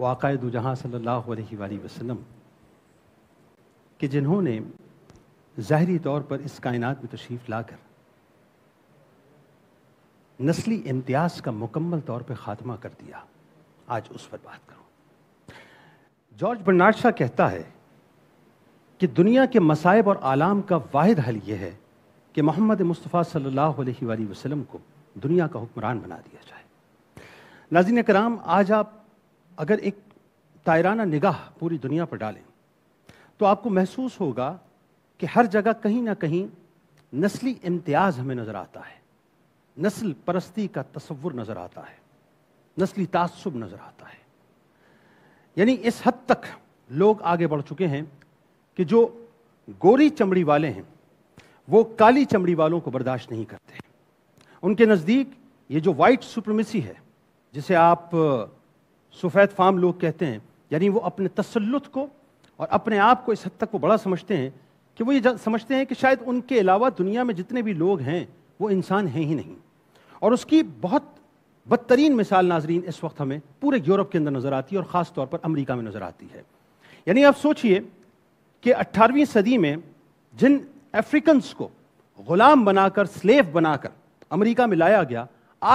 वाकद दुजहाँ सल्ला वसलम कि जिन्होंने ज़ाहरी तौर पर इस कायनात में तशरीफ़ लाकर नस्ली इम्तियाज़ का मुकम्मल तौर पर ख़ात्मा कर दिया आज उस पर बात करूँ जॉर्ज बर्नाड कहता है कि दुनिया के मसायब और आलाम का वाद हल ये है कि मोहम्मद मुस्तफ़ा सल्लल्लाहु अलैहि को दुनिया का हुक्मरान बना दिया जाए नाजिन कराम आज आप अगर एक तायराना निगाह पूरी दुनिया पर डालें तो आपको महसूस होगा कि हर जगह कहीं ना कहीं नस्ली इम्तियाज़ हमें नज़र आता है नस्ल परस्ती का तस्वुर नज़र आता है नस्ली तासुब नज़र आता है यानी इस हद तक लोग आगे बढ़ चुके हैं कि जो गोरी चमड़ी वाले हैं वो काली चमड़ी वालों को बर्दाश्त नहीं करते उनके नज़दीक ये जो वाइट सुप्रमेसी है जिसे आप सफ़ेद फाम लोग कहते हैं यानी वो अपने तसलुत को और अपने आप को इस हद तक वो बड़ा समझते हैं कि वो ये समझते हैं कि शायद उनके अलावा दुनिया में जितने भी लोग हैं वो इंसान हैं ही नहीं और उसकी बहुत बदतरीन मिसाल नाजरीन इस वक्त हमें पूरे यूरोप के अंदर नज़र आती है और ख़ास तौर पर अमरीका में नज़र आती है यानी आप सोचिए कि अट्ठारहवीं सदी में जिन अफ्रीकन्स को ग़ुलाम बनाकर स्लेव बनाकर अमरीका में लाया गया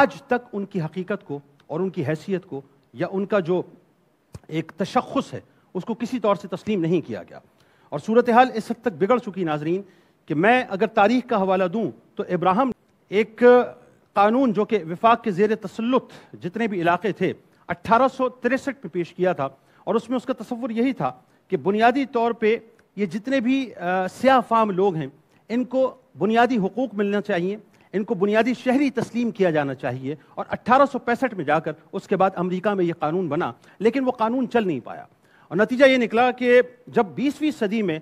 आज तक उनकी हकीकत को और उनकी हैसियत को या उनका जो एक तशखस है उसको किसी तौर से तस्लीम नहीं किया गया और सूरत हाल इस हद तक बिगड़ चुकी नाजरीन कि मैं अगर तारीख का हवाला दूँ तो इब्राहम एक कानून जो कि विफाक के जेर तसलुत जितने भी इलाके थे अट्ठारह में पेश किया था और उसमें उसका तस्वुर यही था कि बुनियादी तौर पर ये जितने भी स्याह फाम लोग हैं इनको बुनियादी हकूक़ मिलना चाहिए इनको बुनियादी शहरी तस्लीम किया जाना चाहिए और अट्ठारह में जाकर उसके बाद अमरीका में ये कानून बना लेकिन वो कानून चल नहीं पाया और नतीजा ये निकला कि जब बीसवीं सदी में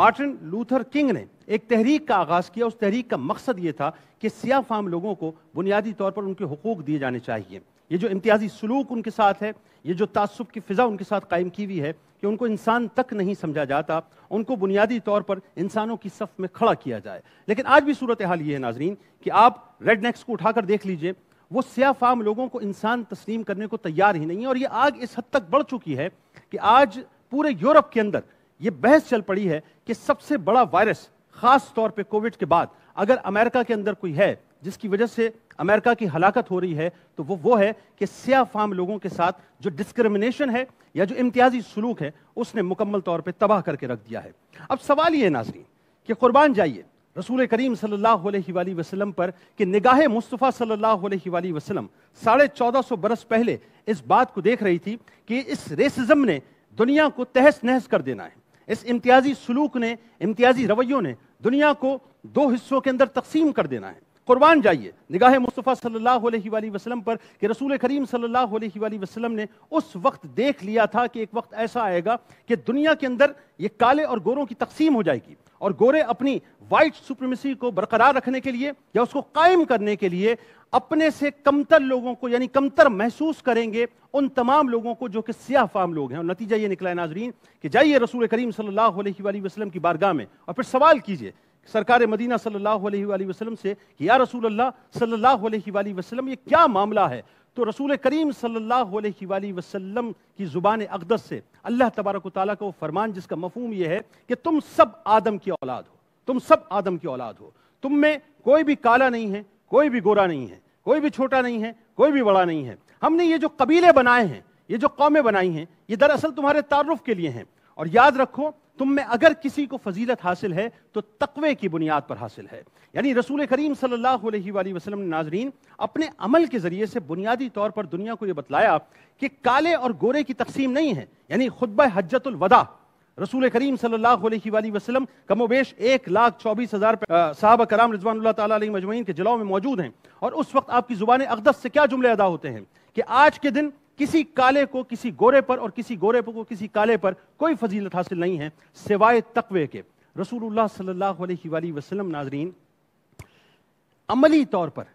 मार्टिन लूथर किंग ने एक तहरीक का आगाज़ किया उस तहरीक का मकसद ये था कि सियाफाम लोगों को बुनियादी तौर पर उनके हकूक़ दिए जाने चाहिए ये जो इम्तियाजी सलूक उनके साथ है ये जो तसब की फ़िज़ा उनके साथ कायम की हुई है कि उनको इंसान तक नहीं समझा जाता उनको बुनियादी तौर पर इंसानों की सफ में खड़ा किया जाए लेकिन आज भी सूरत हाल ये है नाजरीन कि आप रेड नेक्स को उठाकर देख लीजिए वो सिया फाम लोगों को इंसान तस्लीम करने को तैयार ही नहीं है और ये आग इस हद तक बढ़ चुकी है कि आज पूरे यूरोप के अंदर ये बहस चल पड़ी है कि सबसे बड़ा वायरस खास तौर पे कोविड के बाद अगर अमेरिका के अंदर कोई है जिसकी वजह से अमेरिका की हलाकत हो रही है तो वो वो है कि सिया फाम लोगों के साथ जो डिस्क्रिमिनेशन है या जो इम्तियाजी सलूक है उसने मुकम्मल तौर पर तबाह करके रख दिया है अब सवाल ये नाजरीन कि कुर्बान जाइए रसूल करीम सल्लल्लाहु अलैहि वसल्लम पर कि निगाह मुस्तफ़ा सल्लल्लाहु अलैहि वसल्लम साढ़े चौदह सौ बरस पहले इस बात को देख रही थी कि इस रेसिज्म ने दुनिया को तहस नहस कर देना है इस इम्तियाजी सलूक ने इम्तियाजी रवैयों ने दुनिया को दो हिस्सों के अंदर तकसीम कर देना है कुर्बान जाइए निगाह मुस्तफ़ा सल्लल्लाहु अलैहि वसल्लम पर कि रसूल करीम सल्लल्लाहु अलैहि वसल्लम ने उस वक्त देख लिया था कि एक वक्त ऐसा आएगा कि दुनिया के अंदर ये काले और गोरों की तकसीम हो जाएगी और गोरे अपनी वाइट सुप्रीमेसी को बरकरार रखने के लिए या उसको कायम करने के लिए अपने से कमतर लोगों को यानी कमतर महसूस करेंगे उन तमाम लोगों को जो कि सियाह फाम लोग हैं और नतीजा ये निकला है नाजरीन कि जाइए रसूल करीम सल्लल्लाहु अलैहि वसल्लम की बारगाह में और फिर सवाल कीजिए सरकार मदीना सल्लल्लाहु अलैहि वसल्लम से या रसूल अल्लाह सल्लल्लाहु अलैहि वसल्लम ये क्या मामला है तो रसूल करीम सल्लल्लाहु अलैहि वसल्लम की ज़ुबान अकदस से अल्लाह तबारक ताली का वो फरमान जिसका मफहम यह है कि तुम सब आदम की औलाद हो तुम सब आदम की औलाद हो तुम में कोई भी काला नहीं है कोई भी गोरा नहीं है कोई भी छोटा नहीं है कोई भी बड़ा नहीं है हमने ये जो कबीले बनाए हैं ये जो कौमें बनाई हैं ये दरअसल तुम्हारे तारुफ के लिए हैं और याद रखो तुम में अगर किसी को फजीलत हासिल है तो तकवे की बुनियाद पर हासिल है यानी रसूल करीम सल्लल्लाहु अलैहि वसल्लम ने नाजरीन अपने अमल के जरिए से बुनियादी तौर पर दुनिया को यह बतलाया कि काले और गोरे की तकसीम नहीं है यानी खुतब हजतुलवदा रसूल करीम सल्लल्लाहु अलैहि वसल्लम कमोबेश एक लाख चौबीस हजार साहब कराम रजवान तला मजमैन के जलाओं में मौजूद हैं और उस वक्त आपकी जुबान अकदस से क्या जुमले अदा होते हैं कि आज के दिन किसी काले को किसी गोरे पर और किसी गोरे को किसी काले पर कोई फजीलत हासिल नहीं है सिवाय तकवे के रसूलुल्लाह सल्लल्लाहु अलैहि वसल्लम नाजरीन अमली तौर पर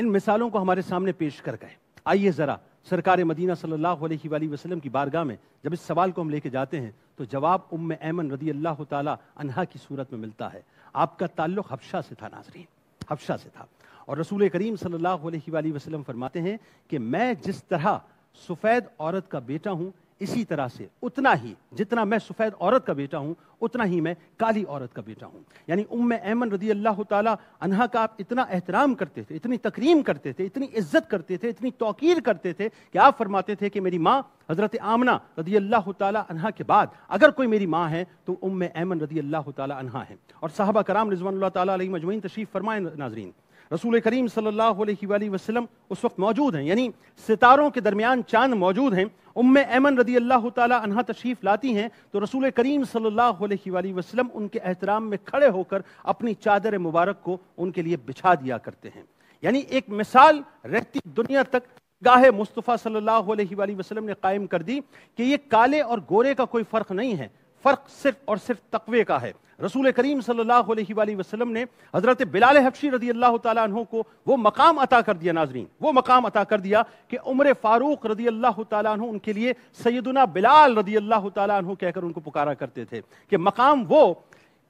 इन मिसालों को हमारे सामने पेश कर गए आइए ज़रा सरकार मदीना सल्लल्लाहु अलैहि वसल्लम की बारगाह में जब इस सवाल को हम लेके जाते हैं तो जवाब उम्म ऐमन रदी अल्लाह तहा की सूरत में मिलता है आपका ताल्लुक हफशा से था नाजरीन हफ्शा से था और रसूल करीम सल्लल्लाहु अलैहि वसल्लम फरमाते हैं कि मैं जिस तरह सफ़ेद औरत का बेटा हूँ इसी तरह से उतना ही जितना मैं सफ़ेद औरत का बेटा हूँ उतना ही मैं काली औरत का बेटा हूँ यानी उम्म ऐमन रदी अल्लाह तला का आप इतना एहतराम करते थे इतनी तकरीम करते थे इतनी इज्जत करते थे इतनी तोकीर करते थे कि आप फरमाते थे कि मेरी माँ हज़रत आमना रदी अल्लाह तहा के बाद अगर कोई मेरी माँ है तो उम ऐमन रदी अल्लाह तहा है और साहबा कराम रिजवान तजमीन मजमैन तशरीफ़ फरमाए नाजरीन रसूल करीम सल्लल्लाहु अलैहि वसल्लम उस वक्त मौजूद हैं यानी सितारों के दरमियान चांद मौजूद हैं उम ऐमन रदी अल्लाह तहा तशरीफ़ लाती हैं तो रसूल करीम सल्लल्लाहु अलैहि वसल्लम उनके एहतराम में खड़े होकर अपनी चादर मुबारक को उनके लिए बिछा दिया करते हैं यानी एक मिसाल रहती दुनिया तक गाह मुस्तफ़ा सल्लल्लाहु अलैहि वसल्लम ने कायम कर दी कि ये काले और गोरे का कोई फ़र्क नहीं है फ़र्क सिर्फ और सिर्फ तकवे का है रसूल करीम सल्लल्लाहु अलैहि वसल्लम ने हज़रत बिलाल हफ्शी रजी अल्लाह तु को वो मकाम अता कर दिया नाजरीन वो मकाम अता कर दिया कि उम्र फ़ारूक रजी अल्लाह तु उनके लिए सैदना बिलाल रजी अल्लाह तु कहकर उनको पुकारा करते थे कि मकाम वो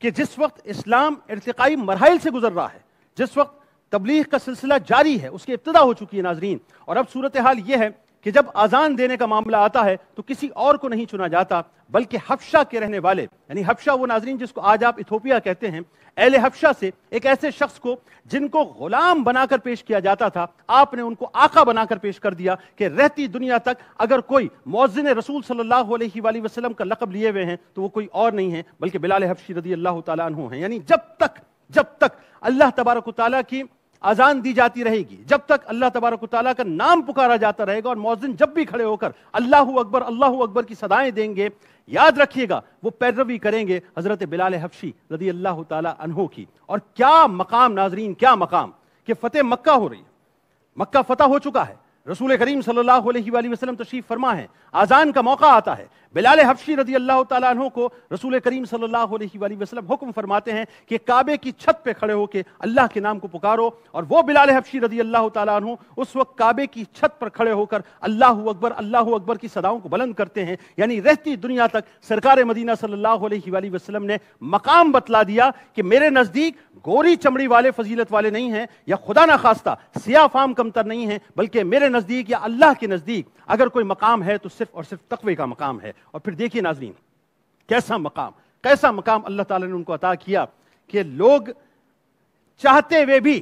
कि जिस वक्त इस्लाम इरतकई मरहल से गुजर रहा है जिस वक्त तबलीग का सिलसिला जारी है उसकी इब्तदा हो चुकी है नाजरीन और अब सूरत हाल यह है कि जब अजान देने का मामला आता है तो किसी और को नहीं चुना जाता बल्कि हफ्शा के रहने वाले यानी हफ्शा वो नाजरीन जिसको आज आप इथोपिया कहते हैं अहल हफ्शा से एक ऐसे शख्स को जिनको गुलाम बनाकर पेश किया जाता था आपने उनको आका बनाकर पेश कर दिया कि रहती दुनिया तक अगर कोई मौजिन रसूल सल्लल्लाहु अलैहि वसल्लम का लकब लिए हुए हैं तो वो कोई और नहीं है बल्कि बिलाल हफ्शी रदी अल्लाह तु हैं यानी जब तक जब तक अल्लाह तबारक ताली की अजान दी जाती रहेगी जब तक अल्लाह तबारक का नाम पुकारा जाता रहेगा और मौजिन जब भी खड़े होकर अल्लाह अकबर अल्लाह अकबर की सदाएं देंगे याद रखिएगा वो पैरवी करेंगे हजरत बिलाल हफशी रदी अल्लाह तहों की और क्या मकाम नाजरीन क्या मकाम कि फतेह मक्का हो रही है मक्का फतेह हो चुका है रसूल करीम सल्लल्लाहु अलैहि वसल्लम तशरीफ फरमा है आज़ान का मौका आता है बिलाल हफशी रजी अल्लाह तु को रसूल करीम सल्लल्लाहु अलैहि वसल्लम हुक्म फरमाते हैं कि काबे की छत पे खड़े होकर अल्लाह के नाम को पुकारो और वो बिलाल हफशी रजी अल्लाह तु उस वक्त काबे की छत पर खड़े होकर अल्लाह अकबर अल्लाह अकबर की सदाओं को बुलंद करते हैं यानी रहती दुनिया तक सरकार मदीना सल्ला वसलम ने मकाम बतला दिया कि मेरे नज़दीक गोरी चमड़ी वाले फजीलत वाले नहीं हैं या खुदा ना खास्ता सिया फाम कमतर नहीं है बल्कि मेरे नज़दीक या अल्लाह के नज़दीक अगर कोई मकाम है तो सिर्फ और सिर्फ तकवे का मकाम है और फिर देखिए नाजरीन कैसा मकाम कैसा मकाम अल्लाह ताला ने उनको अता किया कि लोग चाहते हुए भी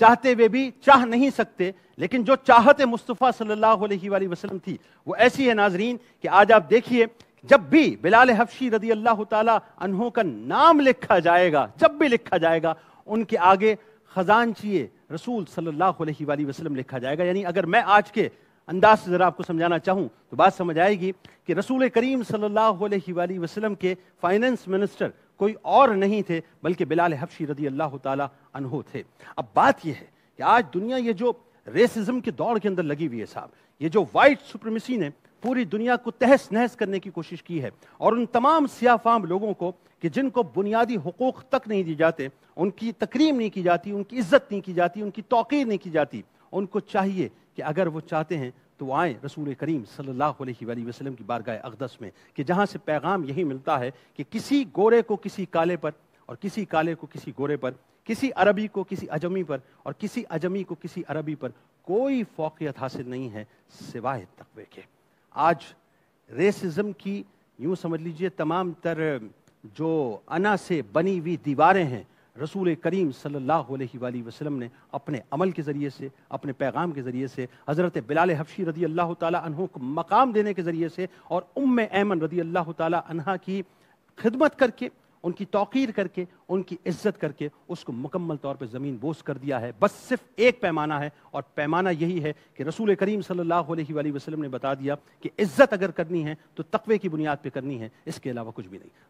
चाहते हुए भी चाह नहीं सकते लेकिन जो चाहत मुस्तफ़ा सल्लल्लाहु अलैहि वसल्लम थी वो ऐसी है नाजरीन कि आज आप देखिए जब भी बिलाल हफशी रदी अल्लाह तहों का नाम लिखा जाएगा जब भी लिखा जाएगा उनके आगे खजान चाहिए रसूल सल्लल्लाहु अलैहि वसल्लम लिखा जाएगा यानी अगर मैं आज के अंदाज से ज़रा आपको समझाना चाहूँ तो बात समझ आएगी कि रसूल करीम सल्लल्लाहु वसलम के फाइनेंस मिनिस्टर कोई और नहीं थे बल्कि बिलाल हफशी रदी अल्लाह तहो थे अब बात यह है कि आज दुनिया ये जो रेसिज्म के दौड़ के अंदर लगी हुई है साहब ये जो वाइट सुप्रीमसी ने पूरी दुनिया को तहस नहस करने की कोशिश की है और उन तमाम सियाफाम लोगों को कि जिनको बुनियादी हकूक तक नहीं दिए जाते उनकी तकरीम नहीं की जाती उनकी इज्जत नहीं की जाती उनकी तोक़ीर नहीं की जाती उनको चाहिए कि अगर वो चाहते हैं तो आए रसूल करीम सल्लल्लाहु अलैहि वसल्लम की बारगाह अकदस में कि जहाँ से पैगाम यही मिलता है कि किसी गोरे को किसी काले पर और किसी काले को किसी गोरे पर किसी अरबी को किसी अजमी पर और किसी अजमी को किसी अरबी पर कोई फोकियत हासिल नहीं है सिवाय तकबे के आज रेसिज्म की यूँ समझ लीजिए तमाम तर जो अना से बनी हुई दीवारें हैं रसूल करीम सल्लल्लाहु अलैहि ने अपने अमल के ज़रिए से अपने पैगाम के ज़रिए से हज़रत बिलाल हफशी रदी अल्लाह तहों को मकाम देने के ज़रिए से और उम ऐमन रदी अल्लाह तहा की खिदमत करके उनकी तोकीर करके उनकी इज्जत करके उसको मुकम्मल तौर पर ज़मीन बोस कर दिया है बस सिर्फ एक पैमाना है और पैमाना यही है कि रसूल करीम सल्लल्लाहु अलैहि वसल्लम ने बता दिया कि इज्जत अगर करनी है तो तकवे की बुनियाद पे करनी है इसके अलावा कुछ भी नहीं